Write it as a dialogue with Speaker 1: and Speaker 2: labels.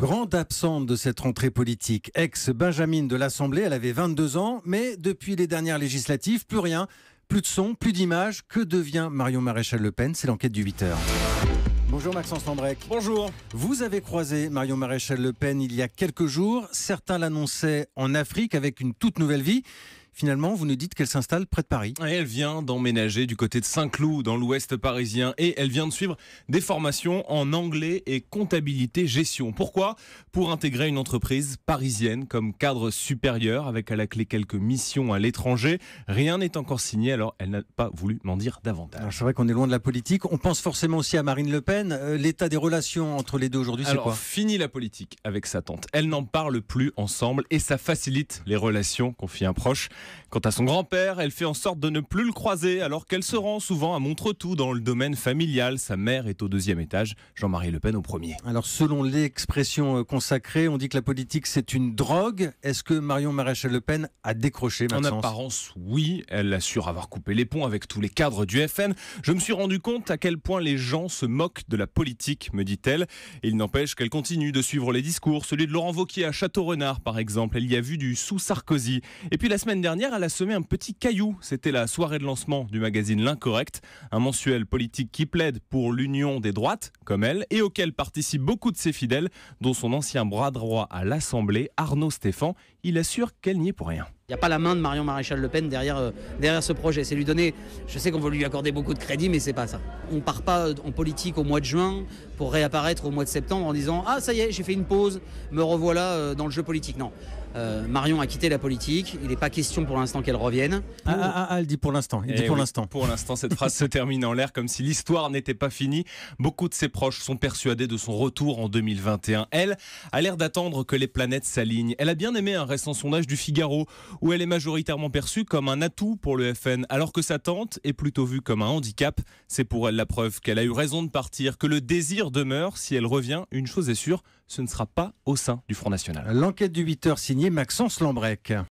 Speaker 1: Grande absente de cette rentrée politique, ex benjamin de l'Assemblée, elle avait 22 ans, mais depuis les dernières législatives, plus rien, plus de son, plus d'image. Que devient Marion Maréchal Le Pen C'est l'enquête du 8h. Bonjour Maxence Lambrec. Bonjour. Vous avez croisé Marion Maréchal Le Pen il y a quelques jours. Certains l'annonçaient en Afrique avec une toute nouvelle vie finalement, vous nous dites qu'elle s'installe près de Paris.
Speaker 2: elle vient d'emménager du côté de Saint-Cloud, dans l'ouest parisien, et elle vient de suivre des formations en anglais et comptabilité gestion. Pourquoi Pour intégrer une entreprise parisienne comme cadre supérieur, avec à la clé quelques missions à l'étranger. Rien n'est encore signé, alors elle n'a pas voulu m'en dire davantage. C'est vrai qu'on
Speaker 1: est loin de la politique. On pense forcément aussi à Marine Le Pen. Euh, l'état des relations entre les deux aujourd'hui, c'est quoi Fini
Speaker 2: la politique avec sa tante. Elle n'en parle plus ensemble et ça facilite les relations, confie un proche. Quant à son grand-père, elle fait en sorte de ne plus le croiser alors qu'elle se rend souvent à Montretout dans le domaine familial. Sa mère est au deuxième étage, Jean-Marie Le Pen au premier.
Speaker 1: Alors selon l'expression euh, consacrée, on dit que la politique c'est une drogue. Est-ce que Marion Maréchal Le Pen a décroché En apparence,
Speaker 2: oui. Elle assure avoir coupé les ponts avec tous les cadres du FN. Je me suis rendu compte à quel point les gens se moquent de la politique, me dit-elle. Il n'empêche qu'elle continue de suivre les discours, celui de Laurent Vauquier à Château-Renard par exemple. Elle y a vu du sous Sarkozy. Et puis la semaine dernière, dernière, elle a semé un petit caillou. C'était la soirée de lancement du magazine L'Incorrect, un mensuel politique qui plaide pour l'union des droites, comme elle, et auquel participent beaucoup de ses fidèles, dont son ancien bras droit à l'Assemblée, Arnaud Stéphan. Il assure qu'elle n'y est pour rien.
Speaker 3: Il n'y a pas la main de Marion Maréchal Le Pen derrière, euh, derrière ce projet. C'est lui donner, je sais qu'on veut lui accorder beaucoup de crédit, mais c'est pas ça. On part pas euh, en politique au mois de juin pour réapparaître au mois de septembre en disant Ah ça y est, j'ai fait une pause, me revoilà euh, dans le jeu politique. Non. Marion a quitté la politique, il n'est pas question pour l'instant qu'elle revienne.
Speaker 1: Ah, ah, ah, elle dit pour l'instant. Il dit eh pour l'instant. Pour
Speaker 2: l'instant, cette phrase se termine en l'air comme si l'histoire n'était pas finie. Beaucoup de ses proches sont persuadés de son retour en 2021. Elle a l'air d'attendre que les planètes s'alignent. Elle a bien aimé un récent sondage du Figaro où elle est majoritairement perçue comme un atout pour le FN, alors que sa tante est plutôt vue comme un handicap. C'est pour elle la preuve qu'elle a eu raison de partir, que le désir demeure. Si elle revient, une chose est sûre, ce ne sera pas au sein du Front National. L'enquête du 8 heures signée Maxence
Speaker 1: Lambrec.